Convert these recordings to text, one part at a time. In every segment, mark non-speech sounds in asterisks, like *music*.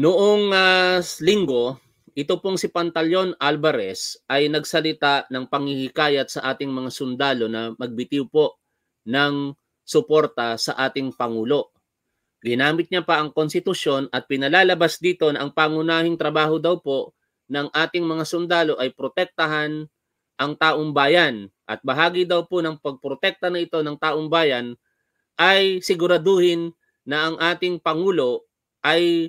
Noong uh, linggo, ito pong si Pantalyon Alvarez ay nagsalita ng panghihikayat sa ating mga sundalo na magbitiw po ng suporta sa ating Pangulo. Ginamit niya pa ang konstitusyon at pinalalabas dito na ang pangunahing trabaho daw po ng ating mga sundalo ay protektahan ang taong bayan at bahagi daw po ng pagprotekta na ito ng taong bayan ay siguraduhin na ang ating Pangulo ay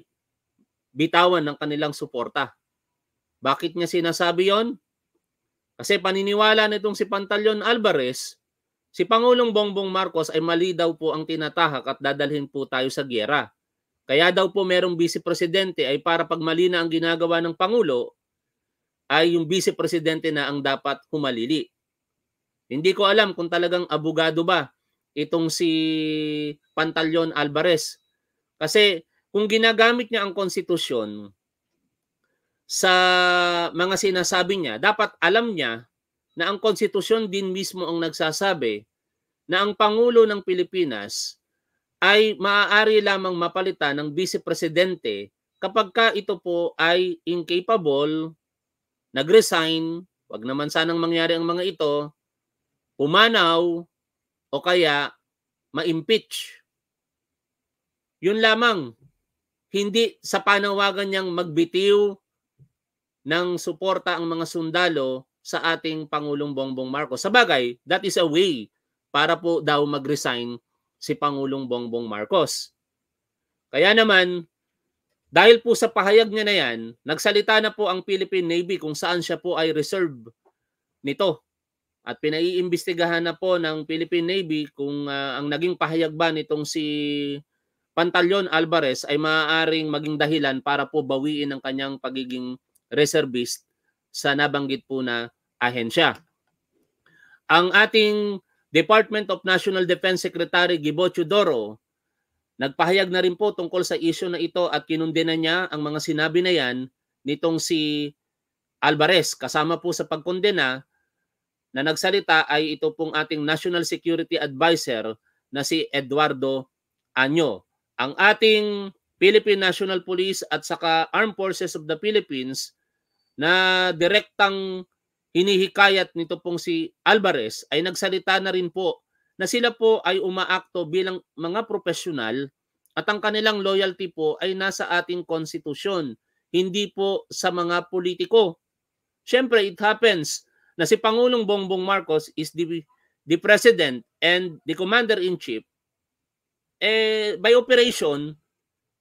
bitawan ng kanilang suporta. Bakit niya sinasabi yon? Kasi paniniwala nitong si Pantalyon Alvarez, si Pangulong Bongbong Marcos ay mali daw po ang tinatahak at dadalhin po tayo sa gyera. Kaya daw po merong vice presidente ay para pag na ang ginagawa ng Pangulo, ay yung vice presidente na ang dapat humalili. Hindi ko alam kung talagang abogado ba itong si Pantalyon Alvarez. Kasi kung ginagamit niya ang konstitusyon sa mga sinasabi niya, dapat alam niya na ang konstitusyon din mismo ang nagsasabi na ang Pangulo ng Pilipinas ay maaari lamang mapalitan ng Vice Presidente kapag ka ito po ay incapable, nagresign, wag naman sanang mangyari ang mga ito, pumanaw, o kaya ma-impeach. Yun lamang hindi sa panawagan niyang magbitiw ng suporta ang mga sundalo sa ating Pangulong Bongbong Marcos. Sabagay, that is a way para po daw mag-resign si Pangulong Bongbong Marcos. Kaya naman, dahil po sa pahayag niya na yan, nagsalita na po ang Philippine Navy kung saan siya po ay reserve nito. At pinaiimbestigahan na po ng Philippine Navy kung uh, ang naging pahayag ba nitong si Pantalyon Alvarez ay maaaring maging dahilan para po bawiin ang kanyang pagiging reservist sa nabanggit po na ahensya. Ang ating Department of National Defense Secretary Gibocho Doro nagpahayag na rin po tungkol sa isyu na ito at kinundinan niya ang mga sinabi na yan nitong si Alvarez kasama po sa pagkondena na nagsalita ay ito pong ating National Security Advisor na si Eduardo Anyo ang ating Philippine National Police at saka Armed Forces of the Philippines na direktang hinihikayat nito pong si Alvarez ay nagsalita na rin po na sila po ay umaakto bilang mga profesional at ang kanilang loyalty po ay nasa ating konstitusyon, hindi po sa mga politiko. Siyempre, it happens na si Pangulong Bongbong Marcos is the, the President and the Commander-in-Chief eh, by operation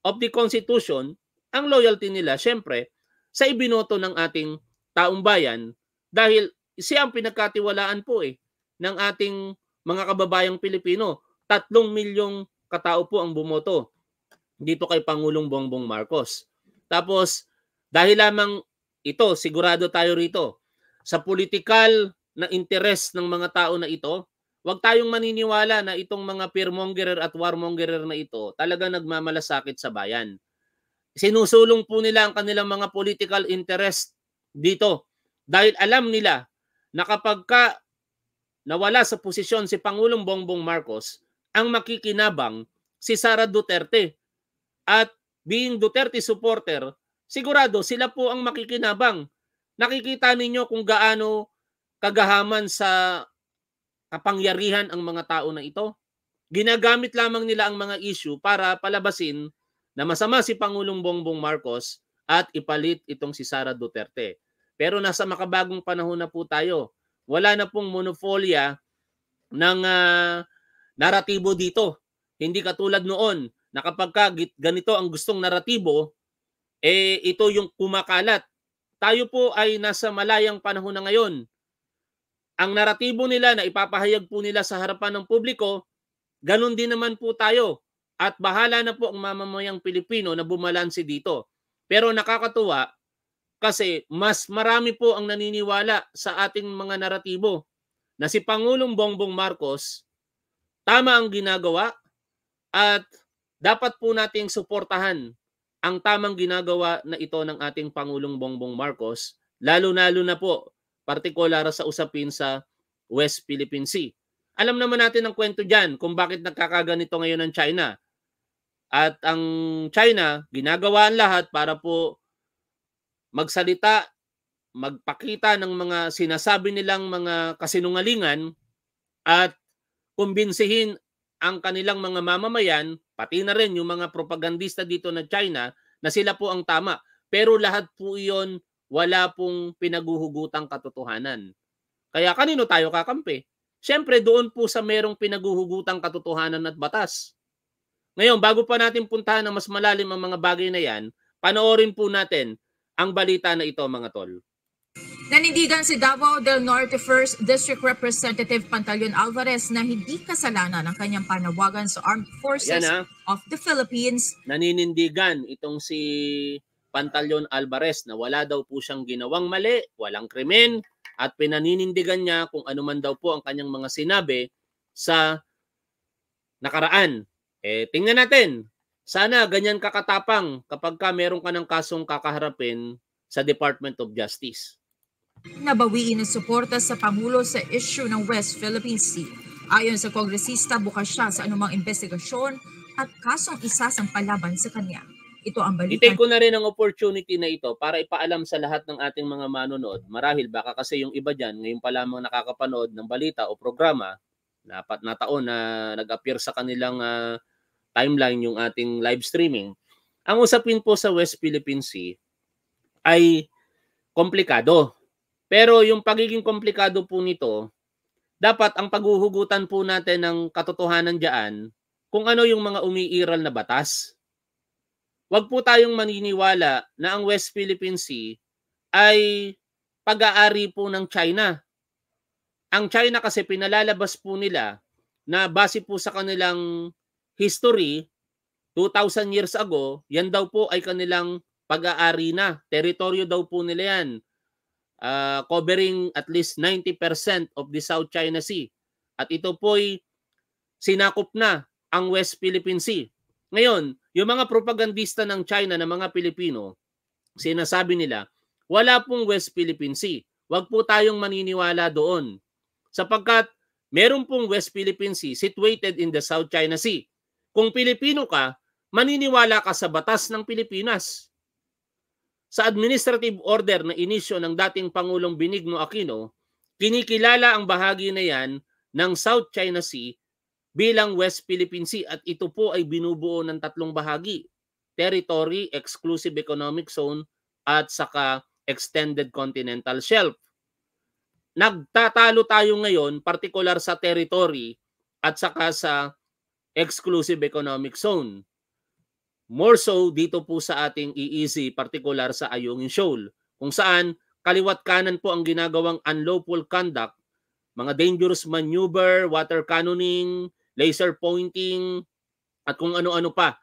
of the Constitution, ang loyalty nila, syempre, sa ibinoto ng ating taong bayan dahil siya ang pinagkatiwalaan po eh ng ating mga kababayang Pilipino. Tatlong milyong katao po ang bumoto dito kay Pangulong Bongbong Marcos. Tapos, dahil lamang ito, sigurado tayo rito, sa political na interes ng mga tao na ito, Huwag tayong maniniwala na itong mga fearmongerer at warmongerer na ito talaga nagmamalasakit sa bayan. Sinusulong po nila ang kanilang mga political interest dito dahil alam nila na kapag ka nawala sa posisyon si Pangulong Bongbong Marcos, ang makikinabang si Sara Duterte. At being Duterte supporter, sigurado sila po ang makikinabang. Nakikita ninyo kung gaano kagahaman sa kapangyarihan ang mga tao na ito. Ginagamit lamang nila ang mga issue para palabasin na masama si Pangulong Bongbong Marcos at ipalit itong si Sara Duterte. Pero nasa makabagong panahon na po tayo. Wala na pong monopolya ng uh, naratibo dito. Hindi katulad noon na kapag ganito ang gustong naratibo, eh ito yung kumakalat. Tayo po ay nasa malayang panahon na ngayon ang naratibo nila na ipapahayag po nila sa harapan ng publiko, ganun din naman po tayo. At bahala na po ang mamamayang Pilipino na bumalansi dito. Pero nakakatuwa kasi mas marami po ang naniniwala sa ating mga naratibo na si Pangulong Bongbong Marcos tama ang ginagawa at dapat po nating suportahan ang tamang ginagawa na ito ng ating Pangulong Bongbong Marcos lalo-lalo na po partikular sa usapin sa West Philippine Sea. Alam naman natin ang kwento dyan kung bakit nagkakaganito ngayon ang China. At ang China, ginagawa ang lahat para po magsalita, magpakita ng mga sinasabi nilang mga kasinungalingan at kumbinsihin ang kanilang mga mamamayan, pati na rin yung mga propagandista dito na China, na sila po ang tama. Pero lahat po iyon wala pong pinaguhugutang katotohanan. Kaya kanino tayo kakampi? Siyempre doon po sa merong pinaguhugutang katotohanan at batas. Ngayon, bago pa natin puntahan ang mas malalim ang mga bagay na yan, panoorin po natin ang balita na ito mga tol. Nanindigan si Davao del Norte 1 District Representative Pantaleon Alvarez na hindi kasalanan ang kanyang panawagan sa Armed Forces ah. of the Philippines. Naninindigan itong si Pantalyon Alvarez na wala daw po siyang ginawang mali, walang krimen, at pinaninindigan niya kung ano man daw po ang kanyang mga sinabi sa nakaraan. Eh, tingnan natin. Sana ganyan kakatapang kapag ka meron ka ng kasong kakaharapin sa Department of Justice. Nabawiin ang suporta sa Pangulo sa issue ng West Philippine Sea. Ayon sa kongresista, bukas siya sa anumang investigasyon at kasong isasampalaban sa kanya. Ito ang balita. i ko na rin ang opportunity na ito para ipaalam sa lahat ng ating mga manonood. Marahil baka kasi yung iba dyan, ngayon pa lamang nakakapanood ng balita o programa, dapat na taon na nag-appear sa kanilang uh, timeline yung ating live streaming. Ang usapin po sa West Philippine Sea ay komplikado. Pero yung pagiging komplikado po nito, dapat ang paghuhugutan po natin ng katotohanan diyan kung ano yung mga umiiral na batas wag po tayong maniniwala na ang West Philippine Sea ay pag-aari po ng China. Ang China kasi pinalalabas po nila na base po sa kanilang history, 2,000 years ago, yan daw po ay kanilang pag-aari na. Teritoryo daw po nila yan. Uh, covering at least 90% of the South China Sea. At ito po'y sinakop na ang West Philippine Sea. Ngayon, yung mga propagandista ng China ng mga Pilipino, sinasabi nila, wala pong West Philippine Sea. Huwag po tayong maniniwala doon. Sapagkat meron pong West Philippine Sea situated in the South China Sea. Kung Pilipino ka, maniniwala ka sa batas ng Pilipinas. Sa administrative order na inisyo ng dating Pangulong Benigno Aquino, kinikilala ang bahagi na yan ng South China Sea bilang West Philippine Sea at ito po ay binubuo ng tatlong bahagi, territory, exclusive economic zone at saka extended continental shelf. Nagtatalo tayo ngayon particular sa territory at saka sa exclusive economic zone. More so dito po sa ating EEZ, particular sa Ayungin Shoal, kung saan kaliwat kanan po ang ginagawang unlawful conduct, mga dangerous maneuver, water cannoning, laser pointing, at kung ano-ano pa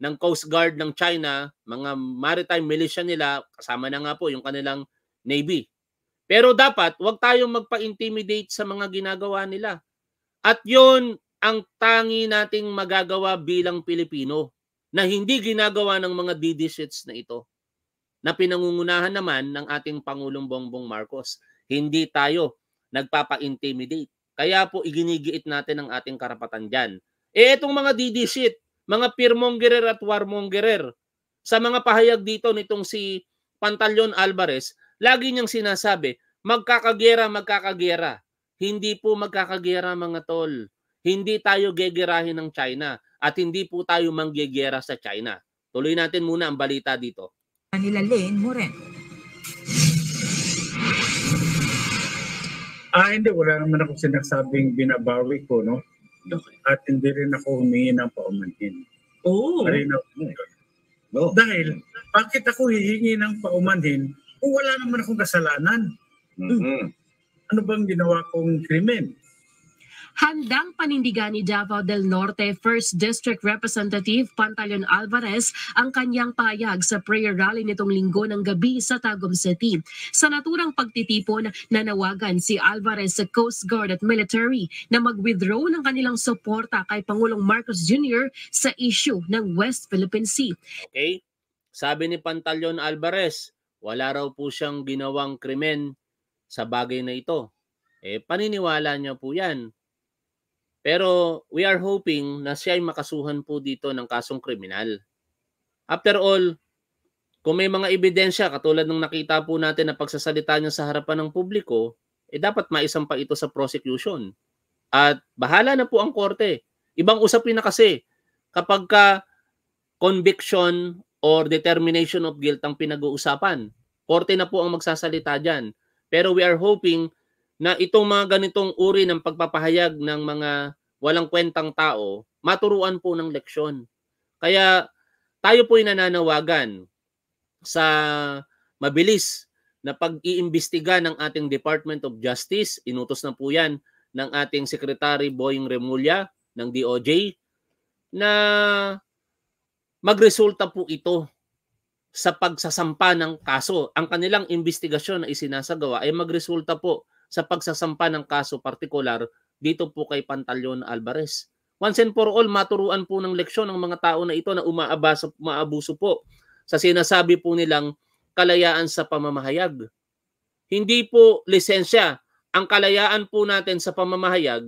ng Coast Guard ng China, mga maritime militia nila, kasama na nga po yung kanilang Navy. Pero dapat, wag tayong magpa-intimidate sa mga ginagawa nila. At yon ang tangi nating magagawa bilang Pilipino na hindi ginagawa ng mga didishits na ito na pinangungunahan naman ng ating Pangulong Bongbong Marcos. Hindi tayo nagpapa-intimidate. Kaya po iginigiit natin ang ating karapatan dyan. Eh itong mga didisit, mga pirmonggerer at warmonggerer, sa mga pahayag dito nitong si Pantalyon Alvarez, lagi niyang sinasabi, magkakagera, magkakagera. Hindi po magkakagera mga tol. Hindi tayo gegerahin ng China at hindi po tayo manggegera sa China. Tuloy natin muna ang balita dito. Nila Lane Moreno. Ah, hindi. Wala naman ako sinasabing binabawi ko, no? Okay. At hindi rin ako humingi ng paumanhin. Oo. Oh. Na- ako. Eh. No. Dahil, bakit ako hihingi ng paumanhin kung wala naman akong kasalanan? Mm-hmm. Ano bang ginawa kong krimen? handang panindigan ni Davao del Norte 1st District Representative Pantaleon Alvarez ang kanyang payag sa prayer rally nitong linggo ng gabi sa Tagum City. Sa naturang pagtitipon, nanawagan si Alvarez sa Coast Guard at military na mag-withdraw ng kanilang suporta kay Pangulong Marcos Jr. sa issue ng West Philippine Sea. Okay, sabi ni Pantaleon Alvarez, wala raw po siyang ginawang krimen sa bagay na ito. Eh, paniniwala niya po yan. Pero we are hoping na siya ay makasuhan po dito ng kasong kriminal. After all, kung may mga ebidensya katulad ng nakita po natin na pagsasalita niya sa harapan ng publiko, eh dapat maisampa ito sa prosecution. At bahala na po ang korte. Ibang usapin na kasi kapag ka conviction or determination of guilt ang pinag-uusapan. Korte na po ang magsasalita dyan. Pero we are hoping na itong mga ganitong uri ng pagpapahayag ng mga walang kwentang tao, maturuan po ng leksyon. Kaya tayo po'y nananawagan sa mabilis na pag-iimbestiga ng ating Department of Justice, inutos na po yan ng ating Secretary Boying Remulla ng DOJ, na magresulta po ito sa pagsasampa ng kaso. Ang kanilang investigasyon na isinasagawa ay magresulta po sa pagsasampa ng kaso partikular dito po kay Pantalyon Alvarez. Once and for all, maturuan po ng leksyon ng mga tao na ito na umaabaso, umaabuso po sa sinasabi po nilang kalayaan sa pamamahayag. Hindi po lisensya ang kalayaan po natin sa pamamahayag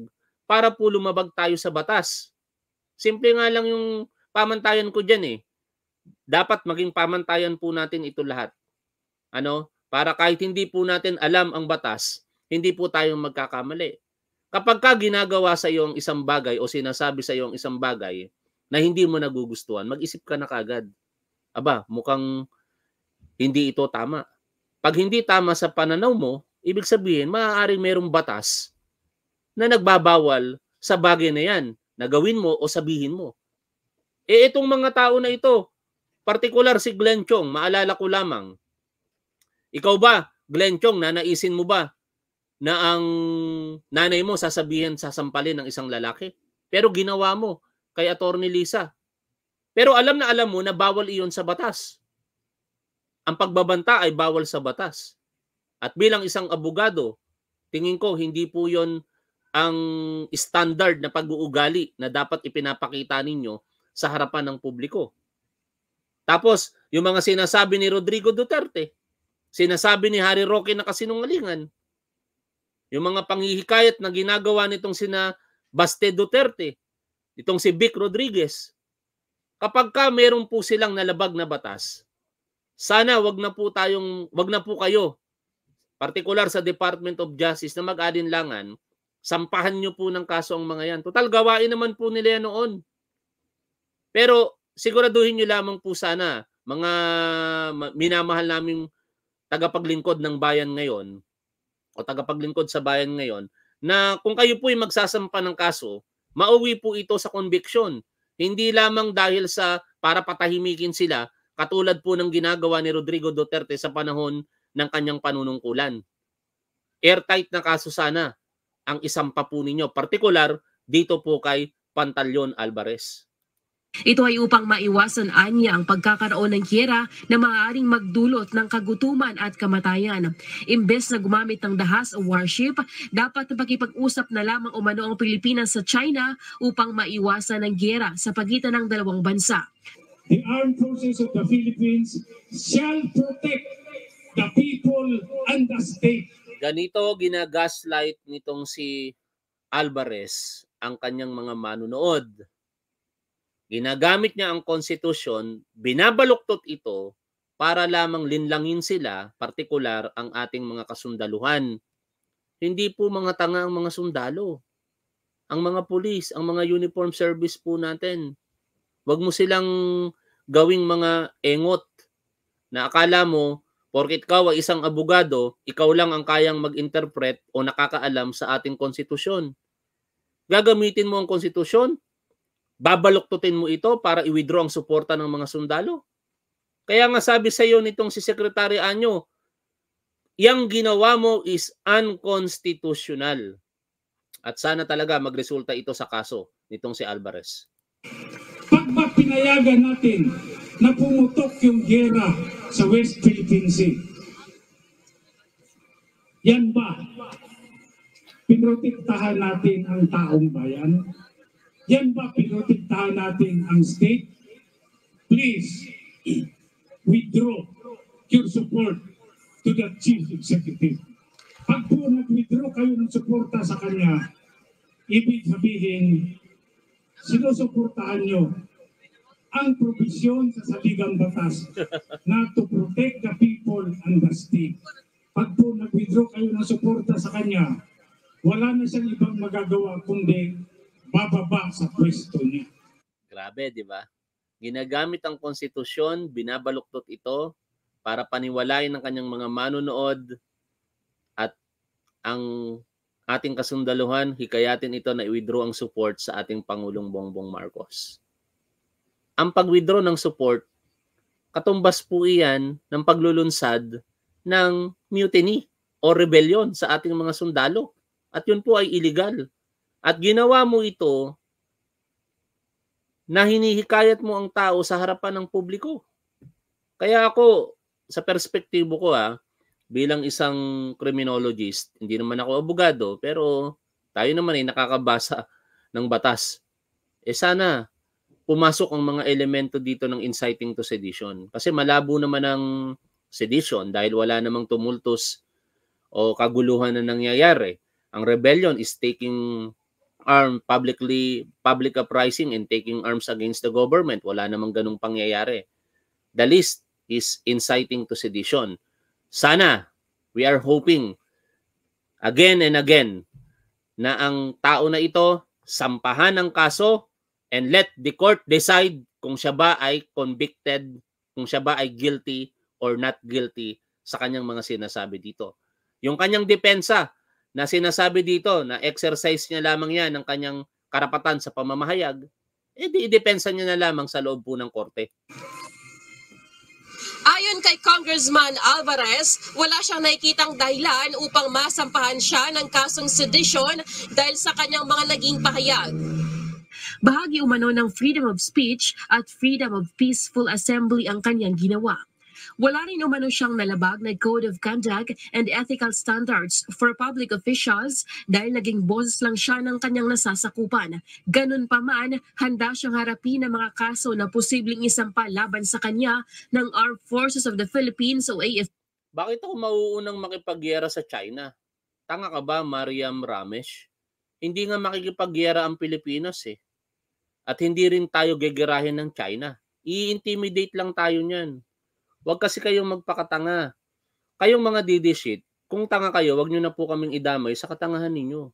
para po lumabag tayo sa batas. Simple nga lang yung pamantayan ko dyan eh. Dapat maging pamantayan po natin ito lahat. Ano? Para kahit hindi po natin alam ang batas, hindi po tayong magkakamali. Kapag ka ginagawa sa iyong isang bagay o sinasabi sa iyong isang bagay na hindi mo nagugustuhan, mag-isip ka na kagad. Aba, mukhang hindi ito tama. Pag hindi tama sa pananaw mo, ibig sabihin maaaring merong batas na nagbabawal sa bagay na yan na gawin mo o sabihin mo. E itong mga tao na ito, partikular si Glenn Chong, maalala ko lamang. Ikaw ba, Glenn Chong, nanaisin mo ba na ang nanay mo sasabihin, sasampalin ng isang lalaki. Pero ginawa mo kay Attorney Lisa. Pero alam na alam mo na bawal iyon sa batas. Ang pagbabanta ay bawal sa batas. At bilang isang abogado, tingin ko hindi po yon ang standard na pag-uugali na dapat ipinapakita ninyo sa harapan ng publiko. Tapos, yung mga sinasabi ni Rodrigo Duterte, sinasabi ni Harry Roque na kasinungalingan, yung mga panghihikayat na ginagawa nitong sina Baste Duterte, itong si Vic Rodriguez, kapag ka meron po silang nalabag na batas, sana wag na po tayong wag na po kayo partikular sa Department of Justice na mag adinlangan sampahan niyo po ng kaso ang mga yan. Total gawain naman po nila yan noon. Pero siguraduhin niyo lamang po sana mga minamahal naming tagapaglingkod ng bayan ngayon o tagapaglingkod sa bayan ngayon na kung kayo po ay magsasampa ng kaso, mauwi po ito sa conviction. Hindi lamang dahil sa para patahimikin sila katulad po ng ginagawa ni Rodrigo Duterte sa panahon ng kanyang panunungkulan. Airtight na kaso sana ang isang pa po ninyo, partikular dito po kay Pantalyon Alvarez. Ito ay upang maiwasan anya ang pagkakaroon ng kiyera na maaaring magdulot ng kagutuman at kamatayan. Imbes na gumamit ng dahas o warship, dapat pakipag-usap na lamang umano ang Pilipinas sa China upang maiwasan ang giyera sa pagitan ng dalawang bansa. The armed forces of the Philippines shall protect the people and the state. Ganito ginagaslight nitong si Alvarez ang kanyang mga manunood Ginagamit niya ang konstitusyon, binabaluktot ito para lamang linlangin sila, partikular ang ating mga kasundaluhan. Hindi po mga tanga ang mga sundalo. Ang mga pulis, ang mga uniform service po natin. Huwag mo silang gawing mga engot na akala mo, porkit ikaw ay isang abogado, ikaw lang ang kayang mag-interpret o nakakaalam sa ating konstitusyon. Gagamitin mo ang konstitusyon Babaloktutin mo ito para i-withdraw ang suporta ng mga sundalo. Kaya nga sabi sa iyo nitong si Secretary Anyo, yang ginawa mo is unconstitutional. At sana talaga magresulta ito sa kaso nitong si Alvarez. Pag ba pinayagan natin na pumutok yung gera sa West Philippine Sea? Yan ba? Pinotiktahan natin ang taong bayan? Yan ba pinotiktahan natin ang state? Please, withdraw your support to the chief executive. Pag po nag-withdraw kayo ng suporta sa kanya, ibig sabihin, sinusuportahan nyo ang provision sa saligang batas na to protect the people and the state. Pag po nag-withdraw kayo ng suporta sa kanya, wala na siyang ibang magagawa kundi bababa sa pwesto niya. Grabe, di ba? Ginagamit ang konstitusyon, binabaluktot ito para paniwalain ng kanyang mga manonood at ang ating kasundaluhan, hikayatin ito na i-withdraw ang support sa ating Pangulong Bongbong Marcos. Ang pag-withdraw ng support, katumbas po iyan ng paglulunsad ng mutiny o rebellion sa ating mga sundalo. At yun po ay illegal at ginawa mo ito na hinihikayat mo ang tao sa harapan ng publiko. Kaya ako, sa perspektibo ko ah, bilang isang criminologist, hindi naman ako abogado, pero tayo naman ay nakakabasa ng batas. Eh sana pumasok ang mga elemento dito ng inciting to sedition. Kasi malabo naman ang sedition dahil wala namang tumultos o kaguluhan na nangyayari. Ang rebellion is taking arm publicly public uprising and taking arms against the government. Wala namang ganung pangyayari. The list is inciting to sedition. Sana we are hoping again and again na ang tao na ito sampahan ng kaso and let the court decide kung siya ba ay convicted, kung siya ba ay guilty or not guilty sa kanyang mga sinasabi dito. Yung kanyang depensa, na sinasabi dito na exercise niya lamang yan ng kanyang karapatan sa pamamahayag, eh di idepensa niya na lamang sa loob po ng korte. Ayon kay Congressman Alvarez, wala siyang nakikitang dahilan upang masampahan siya ng kasong sedition dahil sa kanyang mga naging pahayag. Bahagi umano ng freedom of speech at freedom of peaceful assembly ang kanyang ginawa. Wala rin umano siyang nalabag na Code of Conduct and Ethical Standards for Public Officials dahil naging boss lang siya ng kanyang nasasakupan. Ganun pa man, handa siyang harapin ng mga kaso na posibleng isampa laban sa kanya ng Armed Forces of the Philippines o AFP. Bakit ako mauunang makipagyera sa China? Tanga ka ba, Mariam Ramesh? Hindi nga makikipagyera ang Pilipinas eh. At hindi rin tayo gegerahin ng China. I-intimidate lang tayo niyan Huwag kasi kayong magpakatanga. Kayong mga didishit, kung tanga kayo, wag nyo na po kaming idamay sa katangahan ninyo.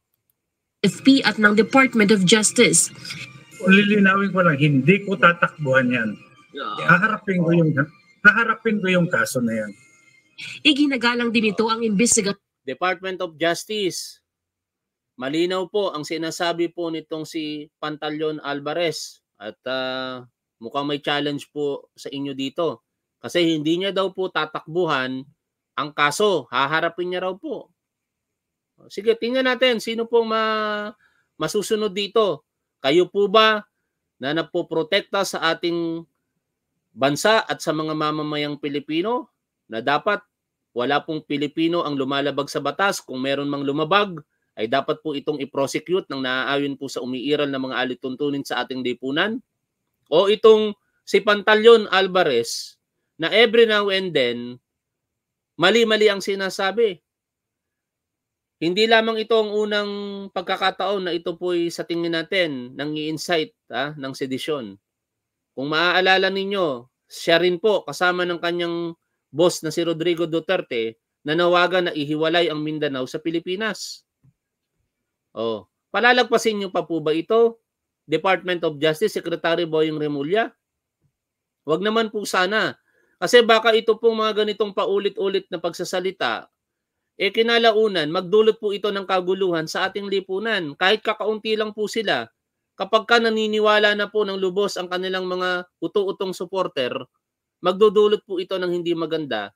SP at ng Department of Justice. Lilinawin ko lang, hindi ko tatakbuhan yan. Haharapin ko yung, haharapin ko yung kaso na yan. Iginagalang din ito ang investigasyon. Department of Justice. Malinaw po ang sinasabi po nitong si Pantalyon Alvarez at uh, mukhang may challenge po sa inyo dito. Kasi hindi niya daw po tatakbuhan ang kaso. Haharapin niya raw po. Sige, tingnan natin sino pong ma masusunod dito. Kayo po ba na napoprotekta sa ating bansa at sa mga mamamayang Pilipino na dapat wala pong Pilipino ang lumalabag sa batas. Kung meron mang lumabag, ay dapat po itong i-prosecute ng naaayon po sa umiiral ng mga alituntunin sa ating lipunan. O itong si Pantalyon Alvarez na every now and then, mali-mali ang sinasabi. Hindi lamang ito ang unang pagkakataon na ito po'y sa tingin natin nang i-insight ha, ng sedisyon. Kung maaalala ninyo, siya rin po kasama ng kanyang boss na si Rodrigo Duterte na nawagan na ihiwalay ang Mindanao sa Pilipinas. Oh, palalagpasin niyo pa po ba ito? Department of Justice Secretary Boyong Remulla? Huwag naman po sana kasi baka ito pong mga ganitong paulit-ulit na pagsasalita, eh kinalaunan, magdulot po ito ng kaguluhan sa ating lipunan. Kahit kakaunti lang po sila, kapag ka naniniwala na po ng lubos ang kanilang mga uto utong supporter, magdudulot po ito ng hindi maganda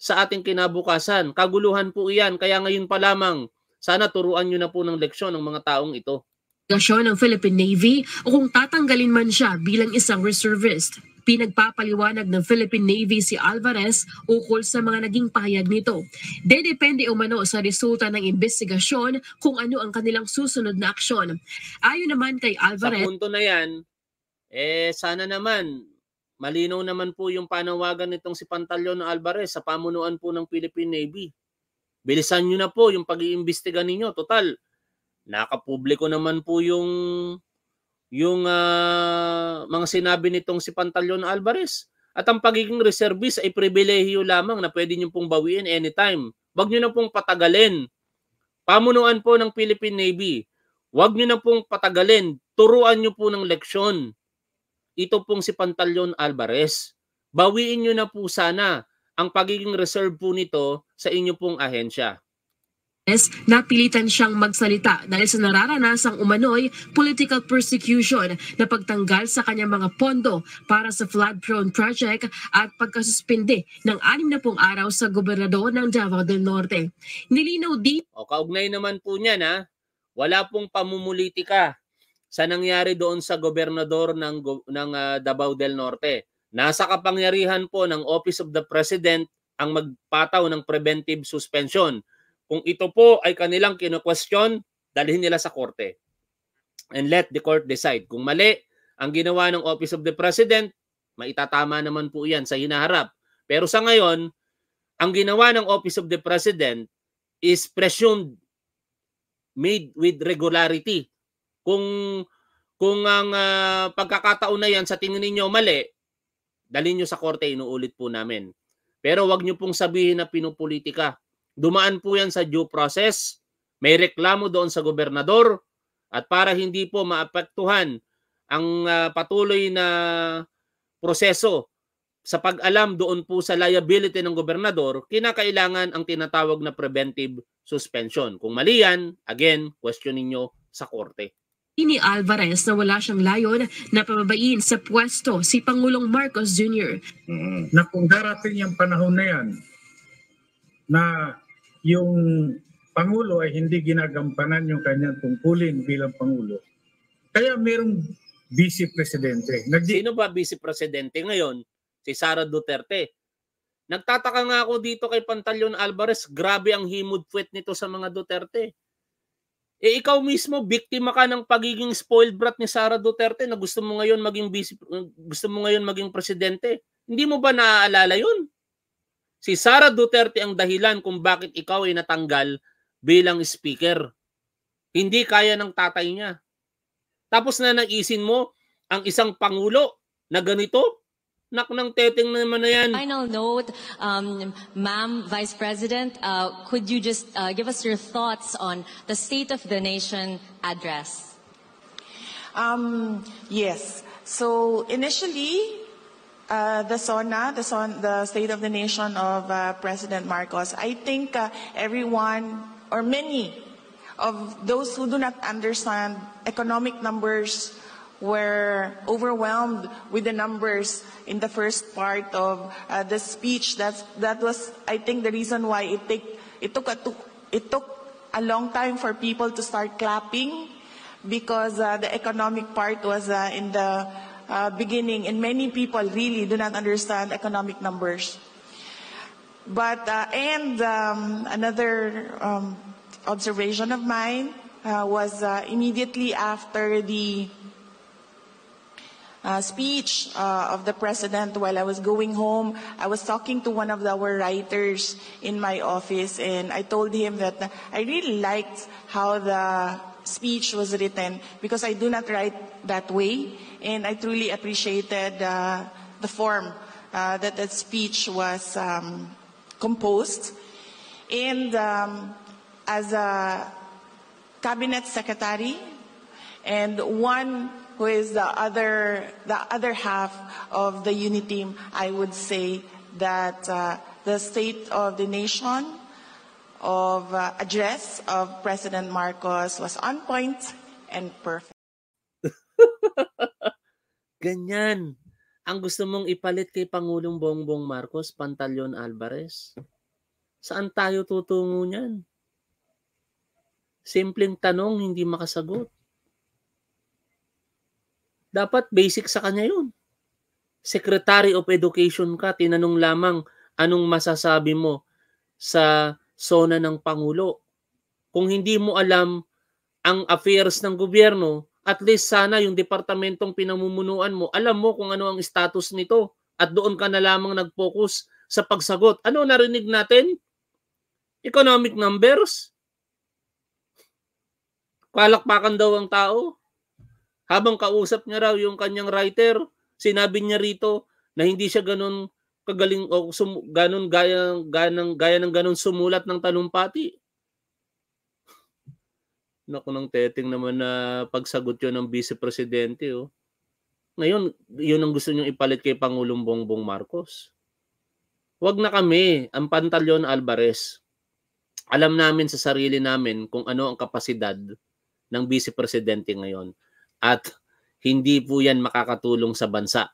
sa ating kinabukasan. Kaguluhan po iyan. Kaya ngayon pa lamang, sana turuan nyo na po ng leksyon ng mga taong ito. Leksyon ng Philippine Navy o kung tatanggalin man siya bilang isang reservist. Pinagpapaliwanag ng Philippine Navy si Alvarez ukol sa mga naging payag nito. Dedepende umano sa resulta ng investigasyon kung ano ang kanilang susunod na aksyon. Ayon naman kay Alvarez... Sa punto na yan, eh sana naman malinaw naman po yung panawagan nitong si Pantaleon Alvarez sa pamunuan po ng Philippine Navy. Bilisan nyo na po yung pag-iimbestiga ninyo. Total, nakapubliko naman po yung yung uh, mga sinabi nitong si Pantaleon Alvarez. At ang pagiging reservist ay pribilehiyo lamang na pwede niyo pong bawiin anytime. Huwag niyo na pong patagalin. Pamunuan po ng Philippine Navy. Huwag niyo na pong patagalin. Turuan niyo po ng leksyon. Ito pong si Pantaleon Alvarez. Bawiin niyo na po sana ang pagiging reserve po nito sa inyo pong ahensya napilitan siyang magsalita dahil sa nararanasang umano'y political persecution na pagtanggal sa kanyang mga pondo para sa flood-prone project at pagkasuspindi ng 60 araw sa gobernador ng Davao del Norte. Nilinaw din... O kaugnay naman po niya na wala pong pamumulitika sa nangyari doon sa gobernador ng, ng uh, Davao del Norte. Nasa kapangyarihan po ng Office of the President ang magpataw ng preventive suspension kung ito po ay kanilang kino-question, dalhin nila sa korte. And let the court decide. Kung mali ang ginawa ng Office of the President, maitatama naman po yan sa hinaharap. Pero sa ngayon, ang ginawa ng Office of the President is presumed made with regularity. Kung kung ang uh, pagkakataon na yan sa tingin niyo mali, dalhin niyo sa korte, inuulit po namin. Pero wag niyo pong sabihin na pinupolitika Dumaan po yan sa due process. May reklamo doon sa gobernador at para hindi po maapektuhan ang uh, patuloy na proseso sa pag-alam doon po sa liability ng gobernador, kinakailangan ang tinatawag na preventive suspension. Kung mali yan, again, questionin nyo sa korte Ini Alvarez na wala siyang layon na pababain sa pwesto si Pangulong Marcos Jr. Mm-hmm. Na kung darating yung panahon na yan na yung Pangulo ay hindi ginagampanan yung kanyang tungkulin bilang Pangulo. Kaya merong Vice Presidente. Nag- Sino ba Vice Presidente ngayon? Si Sara Duterte. Nagtataka nga ako dito kay Pantalyon Alvarez, grabe ang himod puwet nito sa mga Duterte. Eh ikaw mismo, biktima ka ng pagiging spoiled brat ni Sara Duterte na gusto mo ngayon maging vice, gusto mo ngayon maging presidente. Hindi mo ba naaalala yun? Si Sara Duterte ang dahilan kung bakit ikaw ay natanggal bilang speaker. Hindi kaya ng tatay niya. Tapos na naisin mo ang isang pangulo na ganito, nak ng teteng naman na yan. Final note, um, Ma'am Vice President, uh, could you just uh, give us your thoughts on the State of the Nation address? Um, yes. So initially, Uh, the SONA, the, son, the, State of the Nation of uh, President Marcos, I think uh, everyone or many of those who do not understand economic numbers were overwhelmed with the numbers in the first part of uh, the speech. That's, that was, I think, the reason why it, take, it, took a, it took a long time for people to start clapping because uh, the economic part was uh, in the uh, beginning, and many people really do not understand economic numbers. But, uh, and um, another um, observation of mine uh, was uh, immediately after the uh, speech uh, of the president while I was going home, I was talking to one of our writers in my office and I told him that I really liked how the speech was written because I do not write that way. And I truly appreciated uh, the form uh, that that speech was um, composed. And um, as a cabinet secretary and one who is the other, the other half of the unit team, I would say that uh, the state of the nation of uh, address of President Marcos was on point and perfect. *laughs* Ganyan. Ang gusto mong ipalit kay Pangulong Bongbong Marcos, Pantalyon Alvarez. Saan tayo tutungo niyan? Simpleng tanong, hindi makasagot. Dapat basic sa kanya yun. Secretary of Education ka, tinanong lamang anong masasabi mo sa sona ng Pangulo. Kung hindi mo alam ang affairs ng gobyerno, at least sana yung departamentong pinamumunuan mo, alam mo kung ano ang status nito at doon ka na lamang nag-focus sa pagsagot. Ano narinig natin? Economic numbers? Palakpakan daw ang tao? Habang kausap niya raw yung kanyang writer, sinabi niya rito na hindi siya ganun kagaling o sum, ganun gaya ganang gaya ng ganun sumulat ng talumpati. Naku nang teting naman na pagsagot 'yon ng vice presidente oh. Ngayon, 'yun ang gusto niyong ipalit kay Pangulong Bongbong Marcos. Huwag na kami ang Pantalyon Alvarez. Alam namin sa sarili namin kung ano ang kapasidad ng vice presidente ngayon at hindi po 'yan makakatulong sa bansa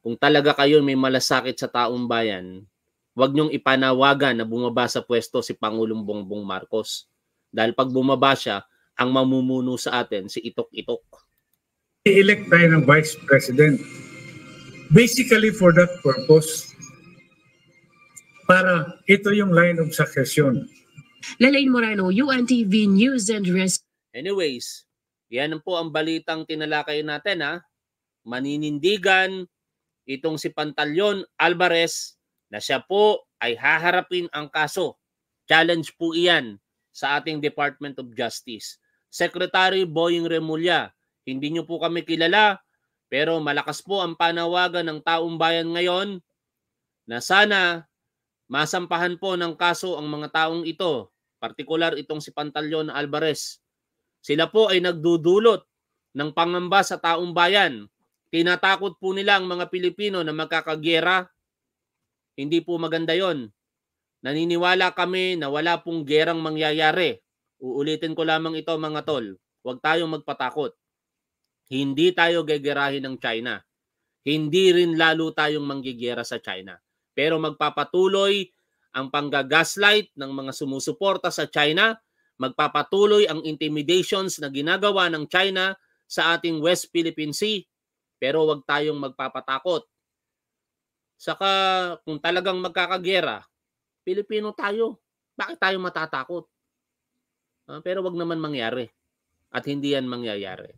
kung talaga kayo may malasakit sa taong bayan, huwag niyong ipanawagan na bumaba sa pwesto si Pangulong Bongbong Marcos. Dahil pag bumaba siya, ang mamumuno sa atin si Itok Itok. I-elect tayo ng Vice President basically for that purpose para ito yung line of succession. Lalain Moreno, UNTV News and Rescue. Anyways, yan po ang balitang tinalakay natin ha. Maninindigan, itong si Pantalyon Alvarez na siya po ay haharapin ang kaso. Challenge po iyan sa ating Department of Justice. Secretary Boying Remulla, hindi niyo po kami kilala pero malakas po ang panawagan ng taong bayan ngayon na sana masampahan po ng kaso ang mga taong ito, partikular itong si Pantalyon Alvarez. Sila po ay nagdudulot ng pangamba sa taong bayan Tinatakot po nila ang mga Pilipino na magkakagera. Hindi po maganda yon. Naniniwala kami na wala pong gerang mangyayari. Uulitin ko lamang ito mga tol. Huwag tayong magpatakot. Hindi tayo gegerahin ng China. Hindi rin lalo tayong manggigera sa China. Pero magpapatuloy ang panggagaslight ng mga sumusuporta sa China, magpapatuloy ang intimidations na ginagawa ng China sa ating West Philippine Sea, pero wag tayong magpapatakot. Saka kung talagang magkakagera, Pilipino tayo. Bakit tayo matatakot? Uh, pero wag naman mangyari. At hindi yan mangyayari.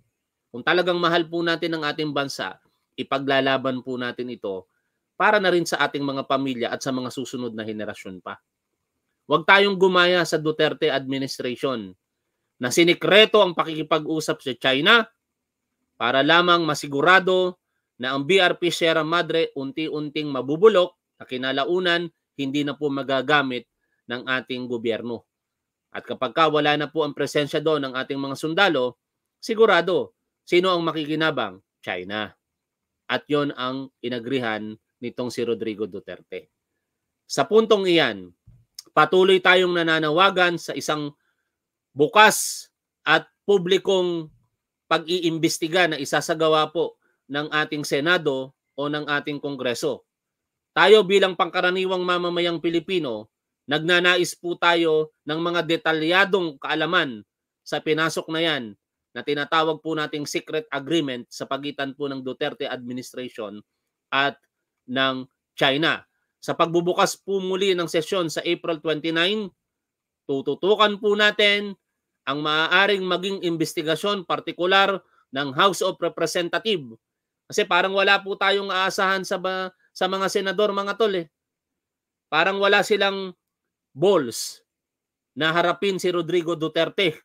Kung talagang mahal po natin ang ating bansa, ipaglalaban po natin ito para na rin sa ating mga pamilya at sa mga susunod na henerasyon pa. Huwag tayong gumaya sa Duterte administration na sinikreto ang pakikipag-usap sa China para lamang masigurado na ang BRP Sierra Madre unti-unting mabubulok na kinalaunan hindi na po magagamit ng ating gobyerno. At kapag ka wala na po ang presensya doon ng ating mga sundalo, sigurado, sino ang makikinabang? China. At yon ang inagrihan nitong si Rodrigo Duterte. Sa puntong iyan, patuloy tayong nananawagan sa isang bukas at publikong pag-iimbestiga na isasagawa po ng ating Senado o ng ating Kongreso. Tayo bilang pangkaraniwang mamamayang Pilipino, nagnanais po tayo ng mga detalyadong kaalaman sa pinasok na yan na tinatawag po nating secret agreement sa pagitan po ng Duterte administration at ng China. Sa pagbubukas po muli ng sesyon sa April 29, tututukan po natin ang maaaring maging investigasyon partikular ng House of Representative. Kasi parang wala po tayong aasahan sa sa mga senador mga tol eh. Parang wala silang balls na harapin si Rodrigo Duterte.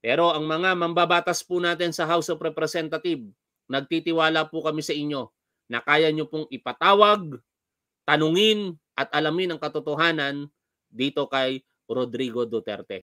Pero ang mga mambabatas po natin sa House of Representative, nagtitiwala po kami sa inyo na kaya nyo pong ipatawag, tanungin at alamin ang katotohanan dito kay Rodrigo Duterte.